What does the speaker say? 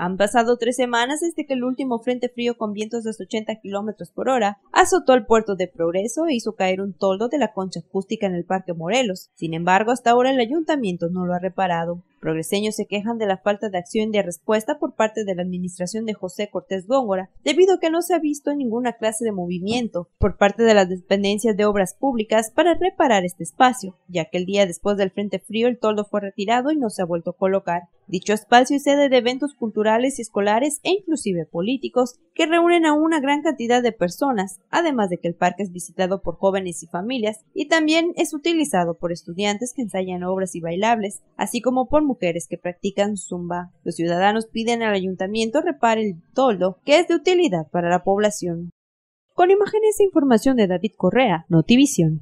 Han pasado tres semanas desde que el último frente frío con vientos de 80 kilómetros por hora azotó el puerto de Progreso e hizo caer un toldo de la concha acústica en el Parque Morelos. Sin embargo, hasta ahora el ayuntamiento no lo ha reparado. Progreseños se quejan de la falta de acción y de respuesta por parte de la administración de José Cortés Góngora, debido a que no se ha visto ninguna clase de movimiento por parte de las dependencias de obras públicas para reparar este espacio, ya que el día después del Frente Frío el toldo fue retirado y no se ha vuelto a colocar. Dicho espacio es sede de eventos culturales y escolares e inclusive políticos que reúnen a una gran cantidad de personas, además de que el parque es visitado por jóvenes y familias y también es utilizado por estudiantes que ensayan obras y bailables, así como por mujeres que practican zumba. Los ciudadanos piden al ayuntamiento repare el toldo que es de utilidad para la población. Con imágenes e información de David Correa, Notivision.